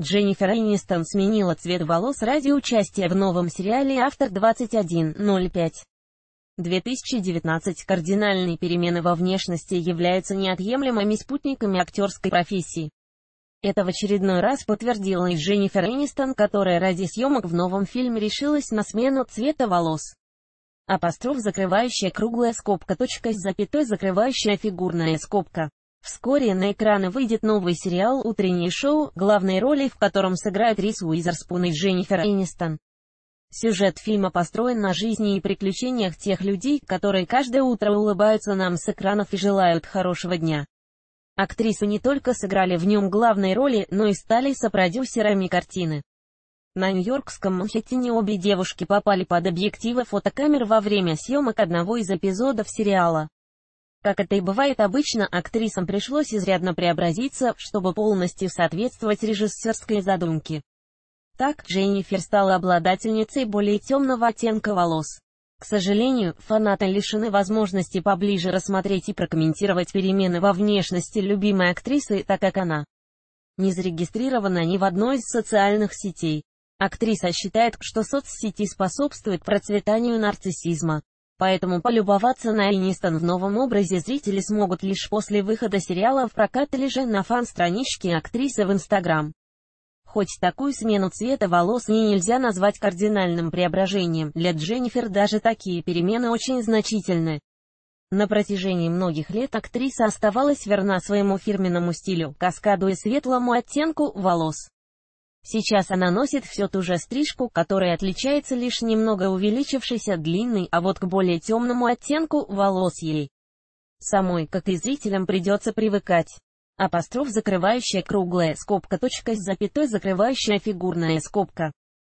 Дженнифер Энистон сменила цвет волос ради участия в новом сериале «Автор 21.05». 2019 кардинальные перемены во внешности являются неотъемлемыми спутниками актерской профессии. Это в очередной раз подтвердила и Дженнифер Энистон, которая ради съемок в новом фильме решилась на смену цвета волос. Апостроф закрывающая круглая скобка точка с запятой закрывающая фигурная скобка. Вскоре на экраны выйдет новый сериал «Утреннее шоу», главной роли в котором сыграют Рис Уизерспун и Дженнифер Энистон. Сюжет фильма построен на жизни и приключениях тех людей, которые каждое утро улыбаются нам с экранов и желают хорошего дня. Актрисы не только сыграли в нем главные роли, но и стали сопродюсерами картины. На Нью-Йоркском Манхэттене обе девушки попали под объективы фотокамер во время съемок одного из эпизодов сериала. Как это и бывает обычно, актрисам пришлось изрядно преобразиться, чтобы полностью соответствовать режиссерской задумке. Так, Дженнифер стала обладательницей более темного оттенка волос. К сожалению, фанаты лишены возможности поближе рассмотреть и прокомментировать перемены во внешности любимой актрисы, так как она не зарегистрирована ни в одной из социальных сетей. Актриса считает, что соцсети способствуют процветанию нарциссизма поэтому полюбоваться на Энистон в новом образе зрители смогут лишь после выхода сериала в прокат или же на фан-страничке актрисы в Инстаграм. Хоть такую смену цвета волос не нельзя назвать кардинальным преображением, для Дженнифер даже такие перемены очень значительны. На протяжении многих лет актриса оставалась верна своему фирменному стилю, каскаду и светлому оттенку волос. Сейчас она носит всю ту же стрижку, которая отличается лишь немного увеличившейся длинной, а вот к более темному оттенку волос ей. Самой, как и зрителям, придется привыкать. Апостроф закрывающая круглая скобка точка с запятой закрывающая фигурная скобка.